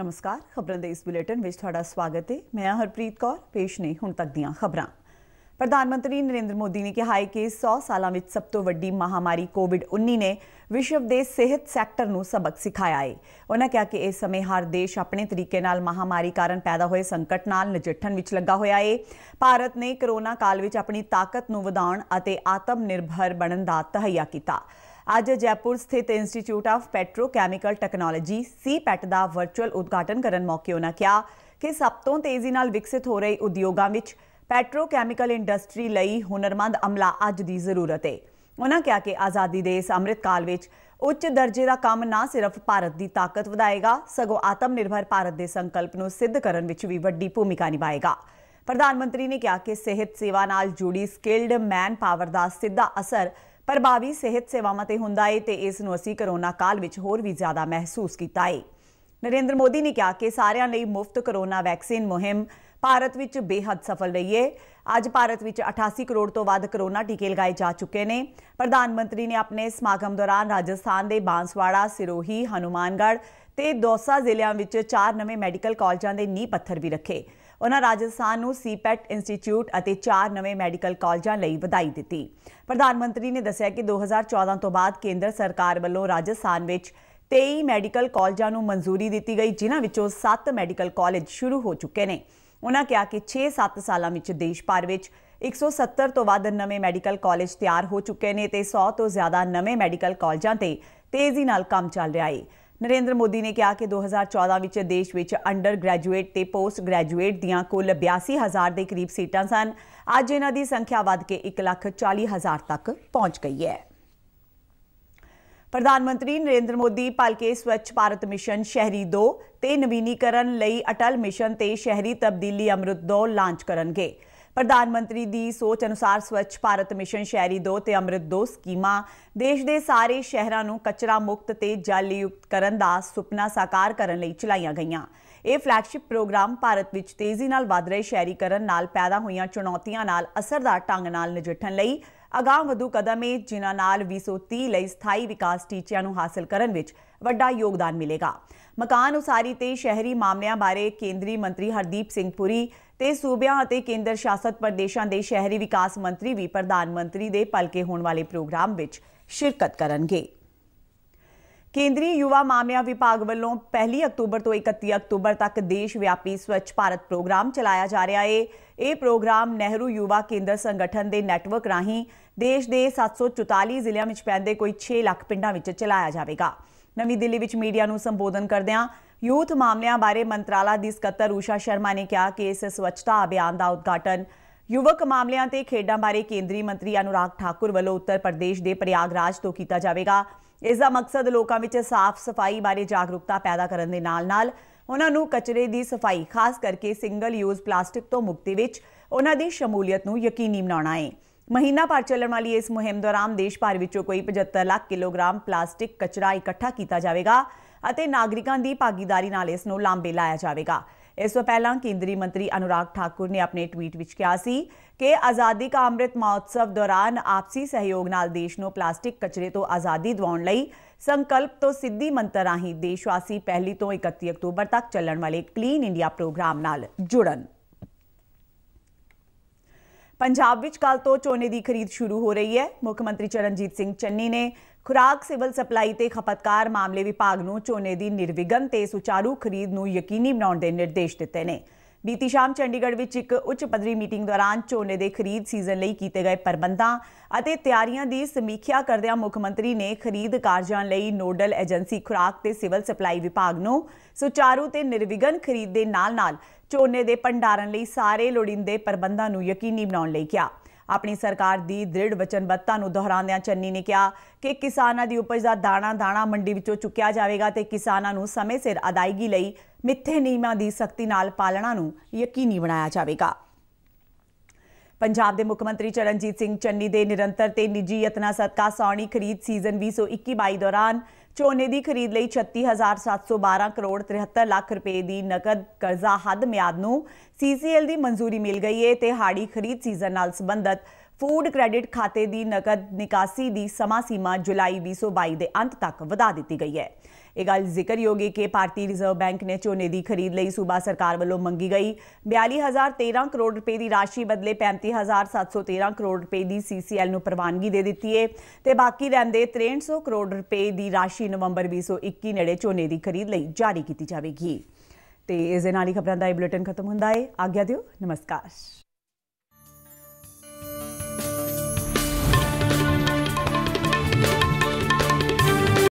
ਨਮਸਕਾਰ ਖਬਰਾਂ ਦੇ ਇਸ ਬੁਲੇਟਿਨ ਵਿੱਚ ਤੁਹਾਡਾ ਸਵਾਗਤ ਹੈ ਮੈਂ ਹਰਪ੍ਰੀਤ ਕੌਰ ਪੇਸ਼ ਨੇ ਹੁਣ ਤੱਕ ਦੀਆਂ ਖਬਰਾਂ ਪ੍ਰਧਾਨ ਮੰਤਰੀ ਨਰਿੰਦਰ ਮੋਦੀ ਨੇ ਕਿਹਾ ਹੈ ਕਿ 100 ਸਾਲਾਂ ਵਿੱਚ ਸਭ ਤੋਂ ਵੱਡੀ ਮਹਾਮਾਰੀ ਕੋਵਿਡ-19 ਨੇ ਵਿਸ਼ਵ ਦੇ ਸਿਹਤ ਸੈਕਟਰ ਨੂੰ ਸਬਕ ਸਿਖਾਇਆ ਹੈ ਉਹਨਾਂ ਕਿਹਾ ਕਿ ਇਸ ਸਮੇਂ ਹਰ ਦੇਸ਼ ਆਪਣੇ ਤਰੀਕੇ ਨਾਲ ਮਹਾਮਾਰੀ ਕਾਰਨ ਪੈਦਾ ਹੋਏ ਸੰਕਟ ਨਾਲ ਨਜਿੱਠਣ ਵਿੱਚ ਲੱਗਾ ਹੋਇਆ ਹੈ ਭਾਰਤ ਨੇ ਕਰੋਨਾ ਕਾਲ ਵਿੱਚ ਆਪਣੀ ਤਾਕਤ ਨੂੰ ਵਧਾਉਣ ਅਤੇ ਆਤਮ ਨਿਰਭਰ ਬਣਨ ਦਾ ਤਹਈਆ ਕੀਤਾ ਅੱਜ ਜੈਪੁਰ ਸਥਿਤ institute of petrochemical technology CIPET ਦਾ ਵਰਚੁਅਲ ਉਦਘਾਟਨ ਕਰਨ ਮੌਕੇ ਉਹਨਾਂ ਕਿਹਾ ਕਿ ਸਭ ਤੋਂ ਤੇਜ਼ੀ ਨਾਲ ਵਿਕਸਿਤ ਹੋ ਰਹੇ ਉਦਯੋਗਾਂ ਵਿੱਚ ਪੈਟਰੋਕੈਮੀਕਲ ਇੰਡਸਟਰੀ ਲਈ ਹੁਨਰਮੰਦ ਅਮਲਾ ਅੱਜ ਦੀ ਜ਼ਰੂਰਤ ਹੈ ਉਹਨਾਂ ਕਿਹਾ ਕਿ ਆਜ਼ਾਦੀ ਦੇ ਇਸ ਅੰਮ੍ਰਿਤ ਕਾਲ ਵਿੱਚ ਉੱਚ ਦਰਜੇ ਦਾ ਕੰਮ ਨਾ ਸਿਰਫ ਭਾਰਤ ਦੀ ਤਾਕਤ ਵਧਾਏਗਾ ਸਗੋਂ ਆਤਮ ਨਿਰਭਰ ਭਾਰਤ ਦੇ ਸੰਕਲਪ ਨੂੰ ਸਿੱਧ ਕਰਨ ਵਿੱਚ ਵੀ ਵੱਡੀ ਭੂਮਿਕਾ ਨਿਭਾਏਗਾ ਪ੍ਰਧਾਨ ਮੰਤਰੀ ਨੇ ਕਿਹਾ ਕਿ ਸਿਹਤ ਸੇਵਾ ਨਾਲ ਜੁੜੀ ਸਕਿਲਡ ਮੈਨ ਪਾਵਰ ਦਾ ਸਿੱਧਾ ਅਸਰ ਪ੍ਰਭਾਵੀ ਸਿਹਤ ਸੇਵਾਵਾਂ ਤੇ ਹੁੰਦਾ ਏ ਤੇ ਇਸ ਨੂੰ ਅਸੀਂ ਕਰੋਨਾ ਕਾਲ ਵਿੱਚ ਹੋਰ ਵੀ ਜ਼ਿਆਦਾ ਮਹਿਸੂਸ ਕੀਤਾ ਏ ਨਰਿੰਦਰ ਮੋਦੀ ਨੇ ਕਿਹਾ ਕਿ ਸਾਰਿਆਂ ਲਈ ਮੁਫਤ ਕਰੋਨਾ ਵੈਕਸੀਨ ਮੁਹਿੰਮ ਭਾਰਤ ਵਿੱਚ ਬੇਹੱਦ ਸਫਲ ਰਹੀ ਏ ਅੱਜ ਭਾਰਤ ਵਿੱਚ 88 ਕਰੋੜ ਤੋਂ ਵੱਧ ਕਰੋਨਾ ਟੀਕੇ ਲਗਾਏ ਜਾ ਚੁੱਕੇ ਨੇ ਪ੍ਰਧਾਨ ਮੰਤਰੀ ਨੇ ਆਪਣੇ ਸਮਾਗਮ ਦੌਰਾਨ ਰਾਜਸਥਾਨ ਦੇ ਬਾਂਸਵਾੜਾ ਸਿਰੋਹੀ ਹਨੂਮਾਨਗੜ੍ਹ ਤੇ ਦੋਸਾ ਜ਼ਿਲ੍ਹਿਆਂ ਵਿੱਚ ਚਾਰ ਨਵੇਂ ਮੈਡੀਕਲ ਕਾਲਜਾਂ ਦੇ ਨੀਂਹ ਪੱਥਰ ਵੀ ਰੱਖੇ ਉਹਨਾਂ ਰਾਜਸਥਾਨ ਨੂੰ ਸੀਪੈਟ ਇੰਸਟੀਚਿਊਟ ਅਤੇ ਚਾਰ ਨਵੇਂ ਮੈਡੀਕਲ ਕਾਲਜਾਂ ਲਈ ਵਧਾਈ ਦਿੱਤੀ ਪ੍ਰਧਾਨ ਮੰਤਰੀ ਨੇ ਦੱਸਿਆ ਕਿ 2014 ਤੋਂ ਬਾਅਦ ਕੇਂਦਰ ਸਰਕਾਰ ਵੱਲੋਂ ਰਾਜਸਥਾਨ ਵਿੱਚ 23 ਮੈਡੀਕਲ ਕਾਲਜਾਂ ਨੂੰ ਮਨਜ਼ੂਰੀ ਦਿੱਤੀ ਗਈ ਜਿਨ੍ਹਾਂ ਵਿੱਚੋਂ 7 ਮੈਡੀਕਲ ਕਾਲਜ ਸ਼ੁਰੂ ਹੋ ਚੁੱਕੇ ਨੇ ਉਹਨਾਂ ਕਿਹਾ ਕਿ 6-7 ਸਾਲਾਂ ਵਿੱਚ ਦੇਸ਼ ਭਰ ਵਿੱਚ 170 ਤੋਂ ਵੱਧ ਨਵੇਂ ਮੈਡੀਕਲ ਕਾਲਜ ਤਿਆਰ ਹੋ ਚੁੱਕੇ ਨੇ ਤੇ 100 ਤੋਂ ਜ਼ਿਆਦਾ ਨਵੇਂ ਮੈਡੀਕਲ ਕਾਲਜਾਂ ਤੇ ਤੇਜ਼ੀ ਨਾਲ ਕੰਮ ਚੱਲ ਰਿਹਾ ਹੈ ਨਰਿੰਦਰ ਮੋਦੀ ਨੇ ਕਿਹਾ ਕਿ 2014 ਵਿੱਚ ਦੇਸ਼ ਵਿੱਚ ਅੰਡਰ ਗ੍ਰੈਜੂਏਟ ਤੇ ਪੋਸਟ ਗ੍ਰੈਜੂਏਟ ਦੀਆਂ ਕੁੱਲ 82000 ਦੇ ਕਰੀਬ ਸੀਟਾਂ ਸਨ ਅੱਜ ਇਹਨਾਂ ਦੀ ਸੰਖਿਆ ਵਧ ਕੇ 140000 ਤੱਕ ਪਹੁੰਚ ਗਈ ਹੈ ਪ੍ਰਧਾਨ ਮੰਤਰੀ ਨਰਿੰਦਰ ਮੋਦੀ ਪਾਲਕੇ ਸਵੱਛ ਭਾਰਤ ਮਿਸ਼ਨ ਸ਼ਹਿਰੀ 2 ਤੇ ਨਵੀਨੀਕਰਨ ਲਈ ਅਟਲ ਮਿਸ਼ਨ ਤੇ ਸ਼ਹਿਰੀ ਤਬਦੀਲੀ ਅਮਰਤ 2 ਲਾਂਚ ਕਰਨਗੇ ਪ੍ਰਧਾਨ ਮੰਤਰੀ ਦੀ ਸੋਚ ਅਨੁਸਾਰ ਸਵੱਛ ਭਾਰਤ ਮਿਸ਼ਨ ਸ਼ਹਿਰੀ 2 ਤੇ ਅੰਮ੍ਰਿਤ 2 ਸਕੀਮਾਂ ਦੇਸ਼ ਦੇ ਸਾਰੇ ਸ਼ਹਿਰਾਂ ਨੂੰ ਕਚਰਾ ਮੁਕਤ ਤੇ ਜਲ ਯੁਕਤ ਕਰਨ ਦਾ ਸੁਪਨਾ ਸਾਕਾਰ ਕਰਨ ਲਈ ਚਲਾਈਆਂ ਗਈਆਂ ਇਹ ਫਲੈਗਸ਼ਿਪ ਪ੍ਰੋਗਰਾਮ ਭਾਰਤ ਵਿੱਚ ਤੇਜ਼ੀ ਨਾਲ ਵਧ ਰਹੇ ਸ਼ਹਿਰੀਕਰਨ ਨਾਲ ਪੈਦਾ ਹੋਈਆਂ ਚੁਣੌਤੀਆਂ ਨਾਲ ਅਸਰਦਾਰ ਢੰਗ ਨਾਲ ਨਜਿੱਠਣ ਲਈ ਅਗਾਹ ਵਧੂ ਕਦਮ ਹੈ ਜਿਨ੍ਹਾਂ ਨਾਲ 2030 ਲਈ ਸਥਾਈ ਵਿਕਾਸ ਟੀਚਿਆਂ ਨੂੰ ਹਾਸਲ ਕਰਨ ਵਿੱਚ ਵੱਡਾ ਯੋਗਦਾਨ ਮਿਲੇਗਾ ਮਕਾਨ ਉਸਾਰੀ ਤੇ ਸ਼ਹਿਰੀ ਮਾਮਲਿਆਂ ਬਾਰੇ ਕੇਂਦਰੀ ਮੰਤਰੀ ਹਰਦੀਪ ਸਿੰਘ ਪੁਰੀ ਤੇ ਸੂਬਿਆਂ ਅਤੇ ਕੇਂਦਰ ਸ਼ਾਸਤ ਪ੍ਰਦੇਸ਼ਾਂ ਦੇ ਸ਼ਹਿਰੀ ਵਿਕਾਸ ਮੰਤਰੀ ਵੀ ਪ੍ਰਧਾਨ ਮੰਤਰੀ ਦੇ ਪਲਕੇ ਹੋਣ ਵਾਲੇ ਪ੍ਰੋਗਰਾਮ ਵਿੱਚ ਸ਼ਿਰਕਤ ਕਰਨਗੇ ਕੇਂਦਰੀ ਯੁਵਾ ਮਾਮਲਿਆਂ ਵਿਭਾਗ ਵੱਲੋਂ 1 ਅਕਤੂਬਰ ਤੋਂ 31 ਅਕਤੂਬਰ ਤੱਕ ਦੇਸ਼ ਵਿਆਪੀ ਸਵੱਛ ਭਾਰਤ ਪ੍ਰੋਗਰਾਮ ਚਲਾਇਆ ਜਾ ਰਿਹਾ ਹੈ ਇਹ ਪ੍ਰੋਗਰਾਮ ਨਹਿਰੂ ਯੁਵਾ ਕੇਂਦਰ ਸੰਗਠਨ ਦੇ ਨੈਟਵਰਕ ਰਾਹੀਂ ਦੇਸ਼ ਦੇ 744 ਜ਼ਿਲ੍ਹਿਆਂ ਵਿੱਚ ਪੈਂਦੇ ਕੋਈ 6 ਲੱਖ ਪਿੰਡਾਂ ਵਿੱਚ ਚਲਾਇਆ ਜਾਵੇਗਾ ਨਵੀਂ ਦਿੱਲੀ ਵਿੱਚ ਮੀਡੀਆ ਨੂੰ ਸੰਬੋਧਨ ਕਰਦਿਆਂ ਯੂਥ ਮਾਮਲਿਆਂ ਬਾਰੇ ਮੰਤਰਾਲਾ ਦੀ ਸਕੱਤਰ ਊਸ਼ਾ ਸ਼ਰਮਾ ਨੇ ਕਿਹਾ ਕਿ ਇਸ ਸਵੱਛਤਾ ਅਭਿਆਨ ਦਾ ਉਦਘਾਟਨ ਯੁਵਕ ਮਾਮਲਿਆਂ ਤੇ ਖੇਡਾਂ ਬਾਰੇ ਕੇਂਦਰੀ ਮੰਤਰੀ ਅਨੁਰਾਗ ਠਾਕੁਰ ਵੱਲੋਂ ਉੱਤਰ ਪ੍ਰਦੇਸ਼ ਦੇ ਪ੍ਰਯਾਗਰਾਜ ਤੋਂ ਕੀਤਾ ਜਾਵੇਗਾ ਇਸ ਦਾ ਮਕਸਦ ਲੋਕਾਂ ਵਿੱਚ ਸਾਫ਼ ਸਫਾਈ ਬਾਰੇ ਜਾਗਰੂਕਤਾ ਪੈਦਾ ਕਰਨ ਦੇ ਨਾਲ-ਨਾਲ ਉਹਨਾਂ ਨੂੰ ਕਚਰੇ ਦੀ ਸਫਾਈ ਖਾਸ ਕਰਕੇ ਸਿੰਗਲ ਯੂਜ਼ ਪਲਾਸਟਿਕ ਤੋਂ ਮੁਕਤੀ ਵਿੱਚ ਉਹਨਾਂ ਦੀ ਸ਼ਮੂਲੀਅਤ ਨੂੰ ਯਕੀਨੀ ਬਣਾਉਣਾ ਹੈ ਮਹੀਨਾ ਭਰ ਚੱਲਣ ਵਾਲੀ ਇਸ ਮੁਹਿੰਮ ਦੌਰਾਨ ਦੇਸ਼ ਭਰ ਵਿੱਚੋਂ ਕੋਈ 75 ਲੱਖ ਕਿਲੋਗ੍ਰਾਮ ਪਲਾਸਟਿਕ ਕਚਰਾ ਇਕੱਠਾ ਕੀਤਾ ਜਾਵੇਗਾ ਅਤੇ ਨਾਗਰਿਕਾਂ ਦੀ ਭਾਗੀਦਾਰੀ ਨਾਲ ਇਸ ਨੂੰ ਲਾਂਬੇ ਲਾਇਆ ਜਾਵੇਗਾ ਇਸ ਤੋਂ ਪਹਿਲਾਂ ਕੇਂਦਰੀ ਮੰਤਰੀ ਅਨੁਰਾਗ ਠਾਕੁਰ ਨੇ ਆਪਣੇ ਟਵੀਟ ਵਿੱਚ ਕਿਹਾ ਸੀ ਕਿ ਆਜ਼ਾਦੀ ਕਾ ਅੰਮ੍ਰਿਤ ਮਹੋਤਸਵ ਦੌਰਾਨ ਆਪਸੀ ਸਹਿਯੋਗ ਨਾਲ ਦੇਸ਼ ਨੂੰ ਪਲਾਸਟਿਕ ਕਚਰੇ ਤੋਂ ਆਜ਼ਾਦੀ ਦਿਵਾਉਣ ਲਈ ਸੰਕਲਪ ਤੋਂ ਸਿੱਧੀ ਮੰਤਰ ਰਾਹੀਂ ਦੇਸ਼ਵਾਸੀ ਪਹਿਲੀ ਤੋਂ 31 ਅਕਤੂਬਰ ਤੱਕ ਚੱਲਣ ਵਾਲੇ ਕਲੀਨ ਇੰਡੀਆ ਪ੍ਰੋਗਰਾਮ ਨਾਲ ਜੁੜਨ ਪੰਜਾਬ ਵਿੱਚ ਕੱਲ ਤੋਂ ਝੋਨੇ ਦੀ ਖਰੀਦ ਸ਼ੁਰੂ ਹੋ ਰਹੀ ਹੈ ਮੁੱਖ ਮੰਤਰੀ ਚਰਨਜੀਤ ਸਿੰਘ ਚੰਨੀ ਨੇ ਖੁਰਾਕ ਸਿਵਲ ਸਪਲਾਈ ਤੇ ਖਪਤਕਾਰ ਮਾਮਲੇ ਵਿਭਾਗ ਨੂੰ ਝੋਨੇ ਦੀ ਨਿਰਵਿਘਨ ਤੇ ਸੁਚਾਰੂ ਖਰੀਦ ਨੂੰ ਯਕੀਨੀ ਬਣਾਉਣ ਦੇ ਨਿਰਦੇਸ਼ ਦਿੱਤੇ ਨੇ ਬੀਤੀ ਸ਼ਾਮ ਚੰਡੀਗੜ੍ਹ ਵਿੱਚ ਇੱਕ ਉੱਚ ਪੱਧਰੀ ਮੀਟਿੰਗ ਦੌਰਾਨ ਝੋਨੇ ਦੇ ਖਰੀਦ ਸੀਜ਼ਨ ਲਈ ਕੀਤੇ ਗਏ ਪ੍ਰਬੰਧਾਂ ਅਤੇ ਤਿਆਰੀਆਂ ਦੀ ਸਮੀਖਿਆ ਕਰਦਿਆਂ ਮੁੱਖ ਮੰਤਰੀ ਨੇ ਖਰੀਦ ਕਾਰਜਾਂ ਲਈ ਨੋਡਲ ਏਜੰਸੀ ਖੁਰਾਕ ਤੇ ਸਿਵਲ ਸਪਲਾਈ ਵਿਭਾਗ ਨੂੰ ਸੁਚਾਰੂ ਤੇ ਨਿਰਵਿਘਨ ਖਰੀਦ ਦੇ ਨਾਲ-ਨਾਲ ਝੋਨੇ ਦੇ ਭੰਡਾਰਨ ਲਈ ਸਾਰੇ ਲੋੜੀਂਦੇ ਪ੍ਰਬੰਧਾਂ ਨੂੰ ਯਕੀਨੀ ਬਣਾਉਣ ਲਈ ਕਿਹਾ ਆਪਣੀ ਸਰਕਾਰ ਦੀ ਦ੍ਰਿੜ ਵਚਨਬੱਧਤਾ ਨੂੰ ਦੁਹਰਾਉਂਦਿਆਂ ਚੰਨੀ ਨੇ ਕਿਹਾ ਕਿ ਕਿਸਾਨਾਂ ਦੀ ਉਪਜ ਦਾ ਦਾਣਾ ਦਾਣਾ ਮੰਡੀ ਵਿੱਚੋਂ ਚੁੱਕਿਆ ਜਾਵੇਗਾ ਤੇ ਕਿਸਾਨਾਂ ਨੂੰ ਸਮੇਂ ਸਿਰ ਅਦਾਇਗੀ ਲਈ ਮਿੱਥੇ ਨੀਮਾਂ ਦੀ ਸਖਤੀ ਨਾਲ ਪਾਲਣਾ ਨੂੰ ਯਕੀਨੀ ਬਣਾਇਆ ਜਾਵੇਗਾ ਪੰਜਾਬ ਦੇ ਮੁੱਖ ਮੰਤਰੀ ਚਰਨਜੀਤ ਸਿੰਘ ਚੰਨੀ ਦੇ ਨਿਰੰਤਰ ਤੇ ਨਿੱਜੀ ਯਤਨਾਂ ਸਦਕਾ ਸੌਣੀ ਖਰੀਦ ਸੀਜ਼ਨ 2021-22 ਦੌਰਾਨ ਝੋਨੇ ਦੀ ਖਰੀਦ ਲਈ 36712 ਕਰੋੜ 73 ਲੱਖ ਰੁਪਏ ਦੀ ਨਕਦ ਕਰਜ਼ਾ ਹੱਦ ਮਿਆਦ ਨੂੰ ਸੀਸੀਐਲ ਦੀ ਮਨਜ਼ੂਰੀ ਮਿਲ ਗਈ ਹੈ ਤੇ ਹਾੜੀ ਖਰੀਦ ਸੀਜ਼ਨ ਨਾਲ ਸੰਬੰਧਤ ਫੂਡ ਕ੍ਰੈਡਿਟ ਖਾਤੇ ਦੀ ਨਕਦ ਨਿਕਾਸੀ ਦੀ ਸਮਾਂ ਸੀਮਾ ਜੁਲਾਈ 2022 ਦੇ ਅੰਤ ਤੱਕ ਵਧਾ ਦਿੱਤੀ ਗਈ ਹੈ ਇਹ ਗੱਲ ਜ਼ਿਕਰਯੋਗ ਹੈ ਕਿ ਭਾਰਤੀ ਰਿਜ਼ਰਵ ਬੈਂਕ ਨੇ ਚੋਨੇ ਦੀ ਖਰੀਦ ਲਈ ਸੂਬਾ ਸਰਕਾਰ ਵੱਲੋਂ ਮੰਗੀ ਗਈ 42013 ਕਰੋੜ ਰੁਪਏ ਦੀ ਰਾਸ਼ੀ ਬਦਲੇ 35713 ਕਰੋੜ ਰੁਪਏ ਦੀ ਸੀਸੀਐਲ ਨੂੰ ਪ੍ਰਵਾਨਗੀ ਦੇ ਦਿੱਤੀ ਹੈ ਤੇ ਬਾਕੀ ਰਹਿੰਦੇ 6300 ਕਰੋੜ ਰੁਪਏ ਦੀ ਰਾਸ਼ੀ ਨਵੰਬਰ 2021 ਨੇੜੇ ਚੋਨੇ ਦੀ ਖਰੀਦ ਲਈ ਜਾਰੀ ਕੀਤੀ ਜਾਵੇਗੀ ਤੇ ਇਸ ਦੇ ਨਾਲ ਹੀ ਖਬਰਾਂ ਦਾ ਇਹ ਬੁਲੇਟਿਨ ਖਤਮ ਹੁੰਦਾ ਹੈ ਆਗਿਆ ਦਿਓ ਨਮਸਕਾਰ